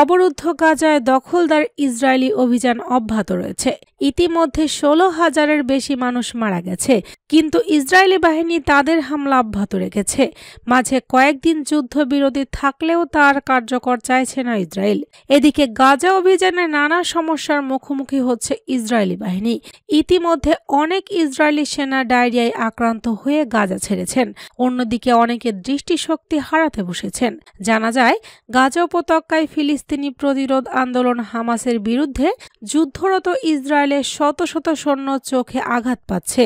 অবরুদ্ধ গাজায় দখলদার ইসরায়েলি অভিযান অব্যাহত রয়েছে ইতিমধ্যে ষোলো হাজারের বেশি মানুষ মারা গেছে কিন্তু ইসরায়েলি বাহিনী তাদের হামলা অব্যাহত রেখেছে মাঝে কয়েকদিন যুদ্ধবিরতি থাকলেও তার কার্যকর চাইছে না ইসরায়েল এদিকে গাজা অভিযানে নানা সমস্যার মুখোমুখি হচ্ছে ইসরায়েলি বাহিনী ইতিমধ্যে অনেক ইসরায়েলি সেনা ডায়রিয়ায় আক্রান্ত হয়ে গাজা ছেড়েছেন অন্যদিকে অনেকে দৃষ্টিশক্তি হারাতে বসেছেন জানা যায় গাজা উপত্যকায় ফিলি ফিলিস্তিনি প্রতিরোধ আন্দোলন হামাসের বিরুদ্ধে যুদ্ধরত ইসরায়েলের শত শত সৈন্য চোখে আঘাত পাচ্ছে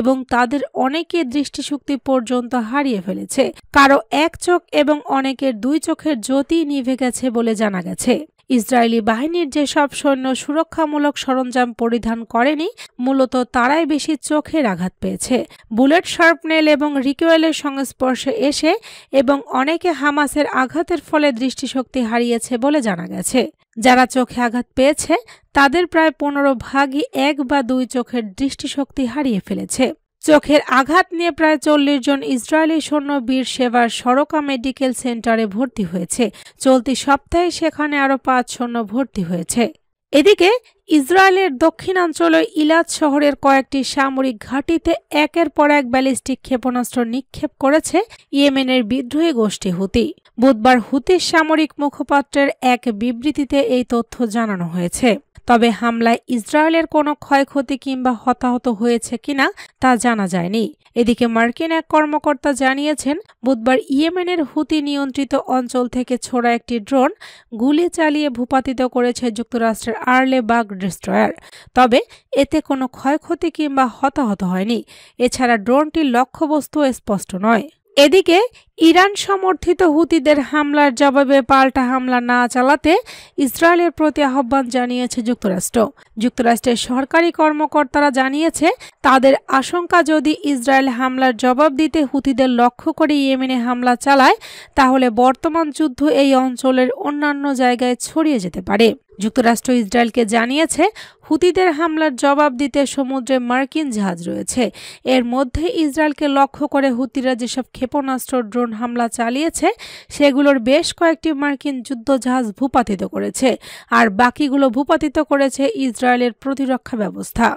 এবং তাদের অনেকে দৃষ্টিশক্তি পর্যন্ত হারিয়ে ফেলেছে কারো এক চোখ এবং অনেকের দুই চোখের জ্যোতি নিভে গেছে বলে জানা গেছে ইসরায়েলি বাহিনীর যে সব সৈন্য সুরক্ষামূলক সরঞ্জাম পরিধান করেনি মূলত তারাই বেশি চোখের আঘাত পেয়েছে বুলেট শার্পনেল এবং রিকোয়েলের সংস্পর্শে এসে এবং অনেকে হামাসের আঘাতের ফলে দৃষ্টিশক্তি হারিয়েছে বলে জানা গেছে যারা চোখে আঘাত পেয়েছে তাদের প্রায় পনেরো ভাগই এক বা দুই চোখের দৃষ্টিশক্তি হারিয়ে ফেলেছে চোখের আঘাত নিয়ে প্রায় চল্লিশ জন ইসরায়েলি সৈন্য বীর সেবার সরকা মেডিকেল সেন্টারে ভর্তি হয়েছে চলতি সপ্তাহে সেখানে আরও পাঁচ সৈন্য ভর্তি হয়েছে এদিকে ইসরায়েলের দক্ষিণাঞ্চলে ইলাদ শহরের কয়েকটি সামরিক ঘাঁটিতে একের পর এক ব্যালিস্টিক ক্ষেপণাস্ত্র নিক্ষেপ করেছে ইয়েমেনের বিদ্রোহী গোষ্ঠী হুতি বুধবার হুতির সামরিক মুখপাত্রের এক বিবৃতিতে এই তথ্য জানানো হয়েছে তবে হামলায় ইসরায়েলের কোনো ক্ষয়ক্ষতি কিংবা হতাহত হয়েছে কিনা তা জানা যায়নি এদিকে মার্কিন এক কর্মকর্তা জানিয়েছেন বুধবার ইয়েমেনের হুতি নিয়ন্ত্রিত অঞ্চল থেকে ছোড়া একটি ড্রোন গুলি চালিয়ে ভূপাতিত করেছে যুক্তরাষ্ট্রের আর্লে বাগ ডেস্ট্রয়ার তবে এতে কোনো ক্ষয়ক্ষতি কিংবা হতাহত হয়নি এছাড়া ড্রোনটির লক্ষ্যবস্তু স্পষ্ট নয় এদিকে ইরান সমর্থিত হুতিদের হামলার জবাবে পাল্টা হামলা না চালাতে ইসরায়েলের প্রতি আহ্বান জানিয়েছে যুক্তরাষ্ট্র যুক্তরাষ্ট্রের সরকারি কর্মকর্তারা জানিয়েছে তাদের আশঙ্কা যদি ইসরায়েল হামলার জবাব দিতে হুতিদের লক্ষ্য করে ইয়েমেনে হামলা চালায় তাহলে বর্তমান যুদ্ধ এই অঞ্চলের অন্যান্য জায়গায় ছড়িয়ে যেতে পারে যুক্তরাষ্ট্র ইসরায়েলকে জানিয়েছে হুতিদের হামলার জবাব দিতে সমুদ্রে মার্কিন জাহাজ রয়েছে এর মধ্যে ইসরায়েলকে লক্ষ্য করে হুতিরা যেসব ক্ষেপণাস্ত্র ড্রোন হামলা চালিয়েছে সেগুলোর বেশ কয়েকটি মার্কিন যুদ্ধজাহাজ ভূপাতিত করেছে আর বাকিগুলো ভূপাতিত করেছে ইসরায়েলের প্রতিরক্ষা ব্যবস্থা